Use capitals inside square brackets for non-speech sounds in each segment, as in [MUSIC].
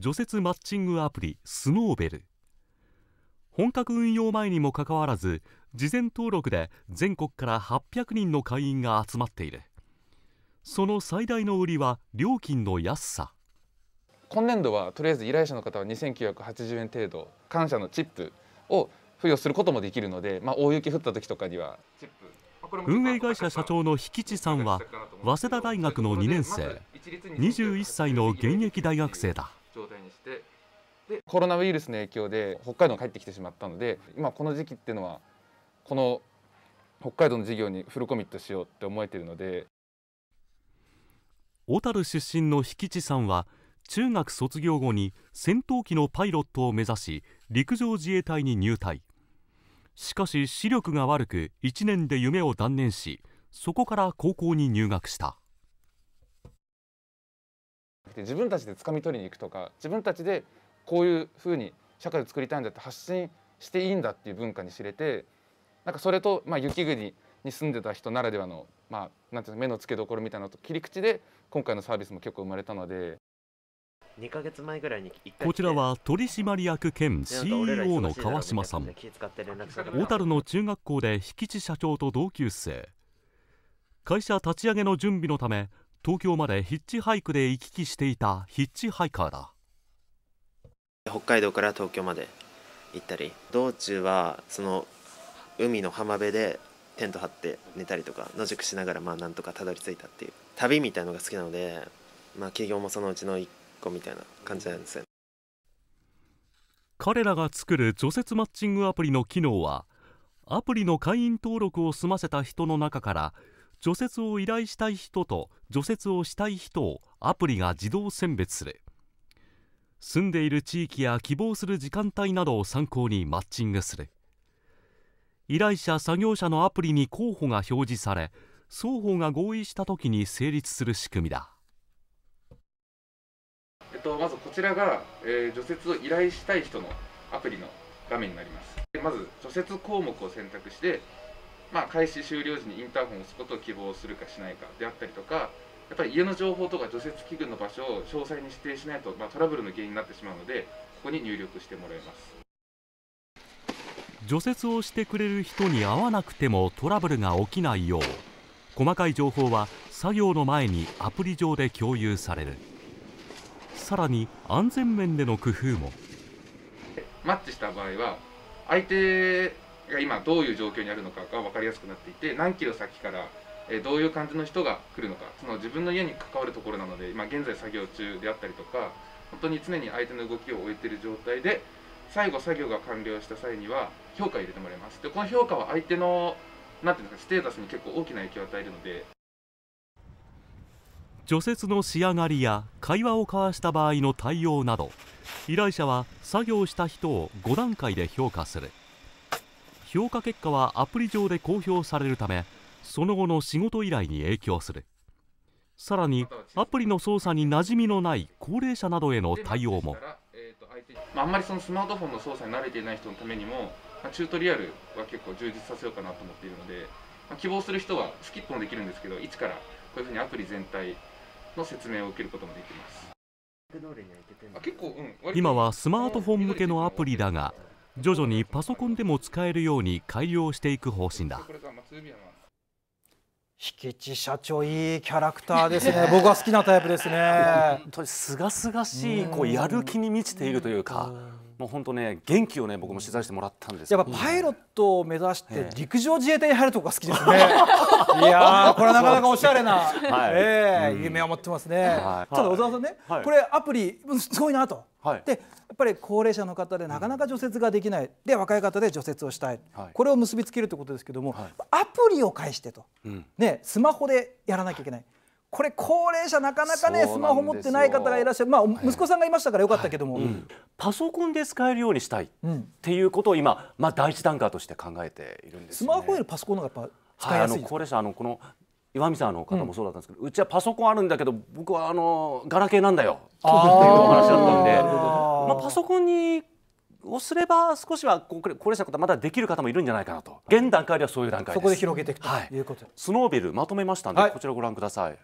除雪マッチングアプリスノーベル本格運用前にもかかわらず事前登録で全国から800人の会員が集まっているその最大の売りは料金の安さ今年度はとりあえず依頼者の方は2980円程度感謝のチップを付与することもできるので、まあ、大雪降った時とかにはチップ運営会社社長の引地さんは早稲田大学の2年生21歳の現役大学生だコロナウイルスの影響で北海道に帰ってきてしまったので今この時期っていうのはこの北海道の事業にフルコミットしようって思えているので小樽出身の引地さんは中学卒業後に戦闘機のパイロットを目指し陸上自衛隊に入隊しかし視力が悪く1年で夢を断念しそこから高校に入学した自分たちで掴み取りに行くとか自分たちでこういうふうに社会を作りたいんだって発信していいんだっていう文化に知れてなんかそれと、まあ、雪国に住んでた人ならではの、まあ、なんていう目の付けどころみたいなと切り口で今回のサービスも結構生まれたので。2ヶ月前ぐらいにこちらは取締役兼 CEO の川島さん小樽の中学校で引地社長と同級生会社立ち上げの準備のため東京までヒッチハイクで行き来していたヒッチハイカーだ北海道から東京まで行ったり道中はその海の浜辺でテント張って寝たりとか野宿しながらまあなんとかたどり着いたっていう旅みたいのが好きなのでまあ企業もそのうちの1個みたいな感じなんですよ、ね、彼らが作る除雪マッチングアプリの機能はアプリの会員登録を済ませた人の中から除雪を依頼したい人と除雪をしたい人をアプリが自動選別する住んでいる地域や希望する時間帯などを参考にマッチングする依頼者作業者のアプリに候補が表示され双方が合意した時に成立する仕組みだ、えっと、まずこちらが、えー、除雪を依頼したい人のアプリの画面になりますまず除雪項目を選択して、まあ、開始終了時にインターホンを押すことを希望するかしないかであったりとかやっぱり家の情報とか除雪器具の場所を詳細に指定しないと、まあ、トラブルの原因になってしまうのでここに入力してもらいます除雪をしてくれる人に会わなくてもトラブルが起きないよう細かい情報は作業の前にアプリ上で共有されるさらに安全面での工夫もマッチした場合は相手が今どういう状況にあるのかが分かりやすくなっていて何キロ先からえどういう感じの人が来るのかその自分の家に関わるところなので、まあ、現在作業中であったりとか本当に常に相手の動きを置いている状態で最後作業が完了した際には評価を入れてもらいますでこの評価は相手の何ていうんですかステータスに結構大きな影響を与えるので除雪の仕上がりや会話を交わした場合の対応など依頼者は作業した人を5段階で評価する評価結果はアプリ上で公表されるためその後の仕事依頼に影響するさらにアプリの操作に馴染みのない高齢者などへの対応も、まあ、あんまりそのスマートフォンの操作に慣れていない人のためにも、まあ、チュートリアルは結構充実させようかなと思っているので、まあ、希望する人はスキップもできるんですけど一からこういうふうにアプリ全体の説明を受けることもできます今はスマートフォン向けのアプリだが徐々にパソコンでも使えるように改良していく方針だ。引地社長いいキャラクターですね僕は好きなタイプですね本当にすがすがしいこうやる気に満ちているというかもう本当ね元気をね僕も取材してもらったんですやっぱパイロットを目指して陸上自衛隊に入るとこが好きですね [LAUGHS] いやこれなかなかおしゃれな、はい、えー、夢を持ってますね、はい、ただ小沢さんね、はい、これアプリすごいなと、はい、でぱり高齢者の方でなかなか除雪ができない、で若い方で除雪をしたい、これを結びつけるということですけども、アプリを介してと、ね、スマホでやらなきゃいけない。これ高齢者なかなかねスマホ持ってない方がいらっしゃる、まあ、息子さんがいましたからよかったけども、はいはいうん、パソコンで使えるようにしたいっていうことを今、まあ、第一段階として考えているんです、ね、スマホよりパソコンの方がやっぱ使いやすい、はい、高齢者あのこの岩見さんの方もそうだったんですけど、うん、うちはパソコンあるんだけど僕はあのガラケーなんだよっていうお話だったんで。パソコンにをすれば少しは高齢者の方まだできる方もいるんじゃないかなと現段階ではそういう段階そこで広げていくということ、はい、スノービルまとめましたので、はい、こちらご覧ください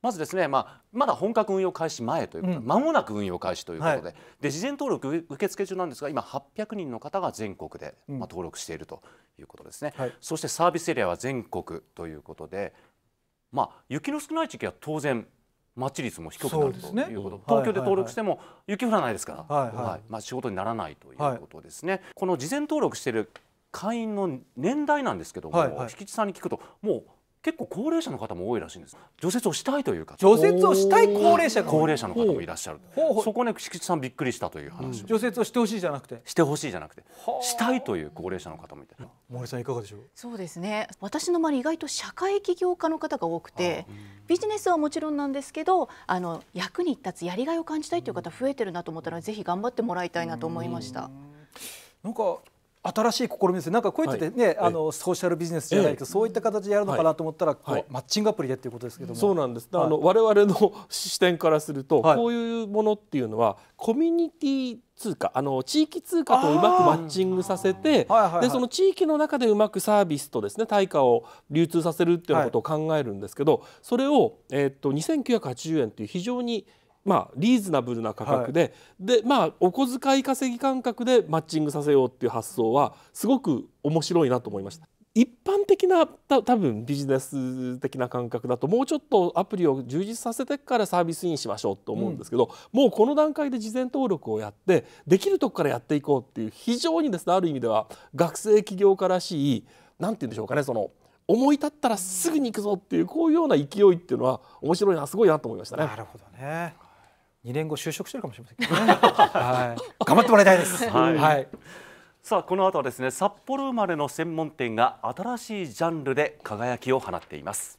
まずですね、まあ、まだ本格運用開始前ということ、うん、間もなく運用開始ということではい、で事前登録受付中なんですが今800人の方が全国で、まあ、登録しているということですね、うん、そしてサービスエリアは全国ということで、まあ、雪の少ない地域は当然マッチ率も低くなるということ、ね、東京で登録しても雪降らないですから、はい、はい、まあ、仕事にならないということですね。はい、この事前登録している会員の年代なんですけども、はいはい、引地さんに聞くともう結構高齢者の方も多いらしいんです除雪をしたいという方除雪をしたい高齢者高齢者の方もいらっしゃるそこね敷地さんびっくりしたという話、うん、除雪をしてほしいじゃなくてしてほしいじゃなくてしたいという高齢者の方もいて森さんいかがでしょうそうですね私の周り意外と社会起業家の方が多くて、うん、ビジネスはもちろんなんですけどあの役に立つやりがいを感じたいという方増えてるなと思ったら、うん、ぜひ頑張ってもらいたいなと思いました、なんか新しい試みですなんかこういうってね、はい、あのソーシャルビジネスじゃないけど、そういった形でやるのかなと思ったら、はい、マッチングアプリでっていうことですけどもそうなんです、はい、あの我々の視点からすると、こういうものっていうのはコミュニティ通貨あの地域通貨とうまくマッチングさせて、はいはい、でその地域の中でうまくサービスとですね対価を流通させるっていうようなことを考えるんですけど、それを、えー、っと2980円という非常にまあ、リーズナブルな価格ではい、でまあ、お小遣い稼ぎ感覚でマッチングさせようっていう発想はすごく面白いなと思いました。一般的な多分ビジネス的な感覚だともうちょっとアプリを充実させてからサービスインしましょうと思うんですけど、うん、もうこの段階で事前登録をやってできるとこからやっていこうっていう非常にですねある意味では学生起業家らしい何て言うんでしょうかねその思い立ったらすぐに行くぞっていうこういうような勢いっていうのは面白いなすごいなと思いましたね。なるほどね2年後就職してるかもしれませんけどね、[LAUGHS] はい、頑張ってもらいたいです。はい、はいさあこの後はですね札幌生まれの専門店が新しいジャンルで輝きを放っています。